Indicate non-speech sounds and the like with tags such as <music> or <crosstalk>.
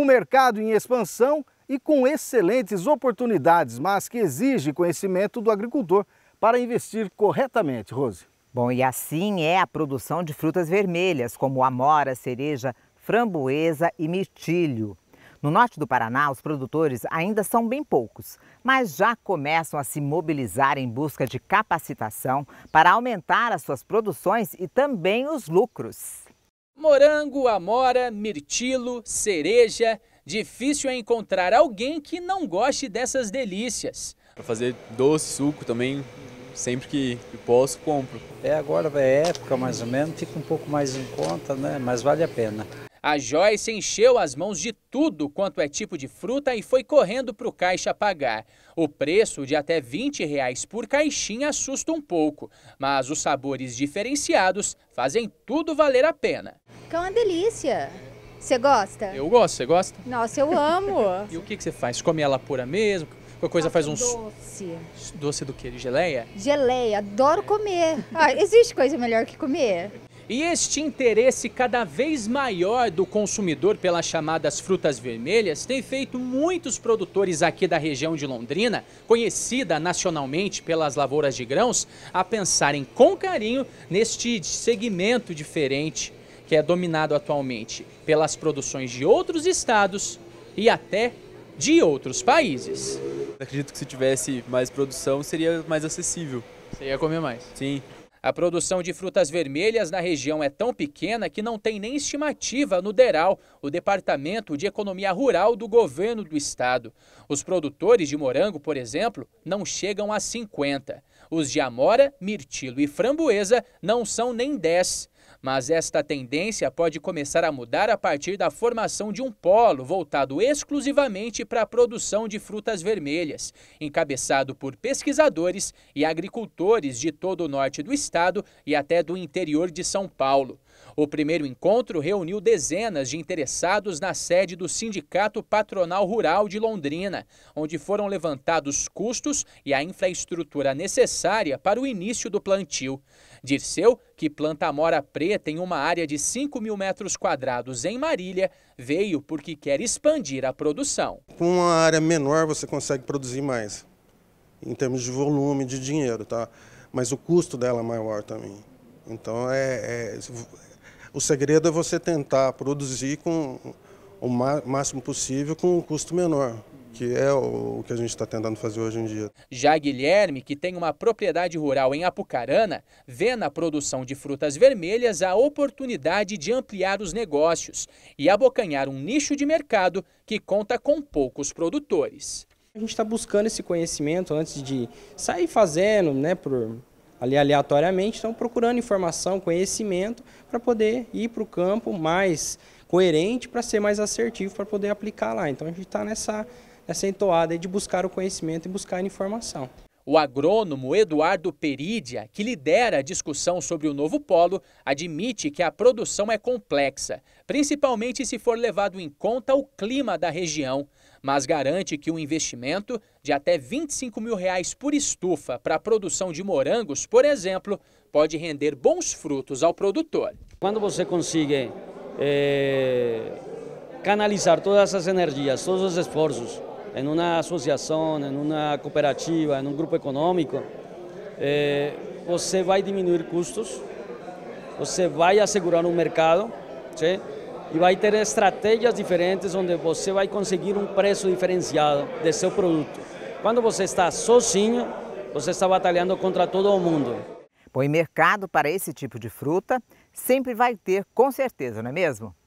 Um mercado em expansão e com excelentes oportunidades, mas que exige conhecimento do agricultor para investir corretamente, Rose. Bom, e assim é a produção de frutas vermelhas, como amora, cereja, framboesa e mirtilho. No norte do Paraná, os produtores ainda são bem poucos, mas já começam a se mobilizar em busca de capacitação para aumentar as suas produções e também os lucros. Morango, amora, mirtilo, cereja. Difícil é encontrar alguém que não goste dessas delícias. Para fazer doce, suco também, sempre que posso, compro. É agora é época mais ou menos, fica um pouco mais em conta, né? Mas vale a pena. A Joyce encheu as mãos de tudo quanto é tipo de fruta e foi correndo para o caixa pagar. O preço de até 20 reais por caixinha assusta um pouco, mas os sabores diferenciados fazem tudo valer a pena. Que é uma delícia! Você gosta? Eu gosto, você gosta? Nossa, eu amo! <laughs> e o que, você faz? Come ela pura mesmo? Qualquer coisa faz é um Doce. Doce do quê? De geleia? Geleia, adoro comer. Ah, existe coisa melhor que comer? E este interesse cada vez maior do consumidor pelas chamadas frutas vermelhas tem feito muitos produtores aqui da região de Londrina, conhecida nacionalmente pelas lavouras de grãos, a pensarem com carinho neste segmento diferente que é dominado atualmente pelas produções de outros estados e até de outros países. Acredito que se tivesse mais produção seria mais acessível. Você ia comer mais? Sim. A produção de frutas vermelhas na região é tão pequena que não tem nem estimativa no DERAL, o Departamento de Economia Rural do governo do estado. Os produtores de morango, por exemplo, não chegam a 50. Os de amora, mirtilo e framboesa não são nem 10. Mas esta tendência pode começar a mudar a partir da formação de um polo voltado exclusivamente para a produção de frutas vermelhas, encabeçado por pesquisadores e agricultores de todo o norte do estado e até do interior de São Paulo. O primeiro encontro reuniu dezenas de interessados na sede do Sindicato Patronal Rural de Londrina, onde foram levantados custos e a infraestrutura necessária para o início do plantio. Dirceu, que planta mora preta em uma área de 5 mil metros quadrados em Marília, veio porque quer expandir a produção. Com uma área menor você consegue produzir mais, em termos de volume, de dinheiro, tá? Mas o custo dela é maior também. Então é, é o segredo é você tentar produzir com o máximo possível com um custo menor que é o que a gente está tentando fazer hoje em dia. Já Guilherme, que tem uma propriedade rural em Apucarana, vê na produção de frutas vermelhas a oportunidade de ampliar os negócios e abocanhar um nicho de mercado que conta com poucos produtores. A gente está buscando esse conhecimento antes de sair fazendo, né, por ali aleatoriamente, estão procurando informação, conhecimento para poder ir para o campo mais coerente, para ser mais assertivo, para poder aplicar lá. Então a gente está nessa, nessa entoada de buscar o conhecimento e buscar informação. O agrônomo Eduardo Perídia, que lidera a discussão sobre o novo polo, admite que a produção é complexa, principalmente se for levado em conta o clima da região mas garante que um investimento de até 25 mil reais por estufa para a produção de morangos, por exemplo, pode render bons frutos ao produtor. Quando você consegue é, eh, canalizar todas essas energias, todos os esforços, em uma associação, em uma cooperativa, em um grupo econômico, é, você vai diminuir custos, você vai assegurar um mercado, certo? e vai ter estratégias diferentes onde você vai conseguir um preço diferenciado de seu produto. Quando você está sozinho, você está batalhando contra todo mundo. Põe mercado para esse tipo de fruta sempre vai ter, com certeza, não é mesmo?